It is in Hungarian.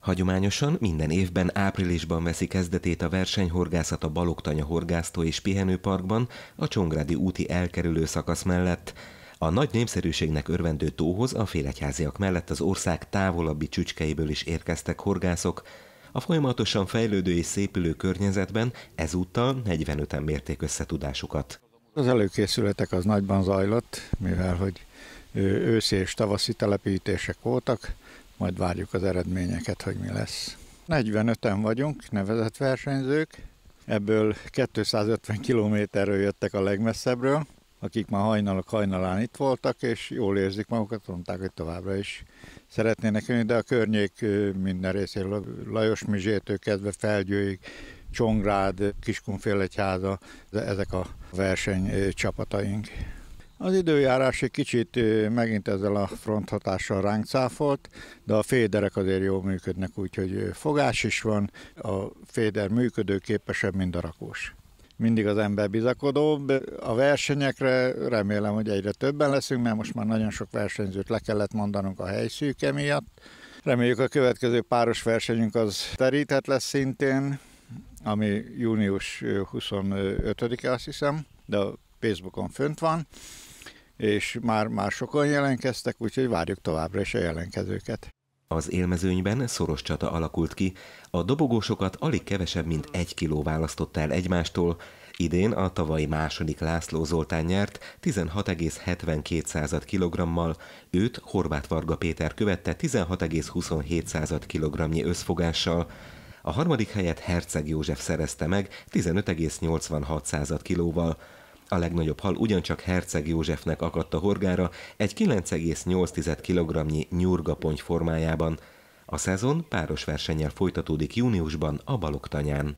Hagyományosan minden évben áprilisban veszi kezdetét a versenyhorgászat a Baloktanya Horgásztó és Pihenőparkban a Csongrádi úti elkerülő szakasz mellett. A nagy népszerűségnek örvendő tóhoz a félegyháziak mellett az ország távolabbi csücskeiből is érkeztek horgászok. A folyamatosan fejlődő és szépülő környezetben ezúttal 45-en mérték összetudásukat. Az előkészületek az nagyban zajlott, mivel hogy őszi és tavaszi telepítések voltak, majd várjuk az eredményeket, hogy mi lesz. 45-en vagyunk, nevezett versenyzők, ebből 250 kilométerről jöttek a legmesszebbről, akik már hajnalok hajnalán itt voltak, és jól érzik magukat, mondták, hogy továbbra is szeretnének jönni, de a környék minden részéről, Lajos Mizsétől kezdve Felgyőig, Csongrád, Kiskunfélegyháza, ezek a versenycsapataink. Az időjárás egy kicsit megint ezzel a fronthatással ránk cáfolt, de a féderek azért jól működnek, úgyhogy fogás is van, a féder működőképesebb, mint a rakós. Mindig az ember bizakodóbb. A versenyekre remélem, hogy egyre többen leszünk, mert most már nagyon sok versenyzőt le kellett mondanunk a helyszűke miatt. Reméljük a következő páros versenyünk az teríthet lesz szintén, ami június 25-e azt hiszem, de a Facebookon fönt van és már, már sokan jelentkeztek, úgyhogy várjuk továbbra is a jelentkezőket. Az élmezőnyben szoros csata alakult ki, a dobogósokat alig kevesebb, mint egy kiló választott el egymástól, idén a tavalyi második László Zoltán nyert 16,72 kg-mal, őt Horváth Varga Péter követte 16,27 kg-nyi összfogással, a harmadik helyet Herceg József szerezte meg 15,86 kilóval, a legnagyobb hal ugyancsak Herceg Józsefnek akadt a horgára egy 9,8 kg-nyi nyurgaponty formájában. A szezon páros versennyel folytatódik júniusban a Baloktanyán.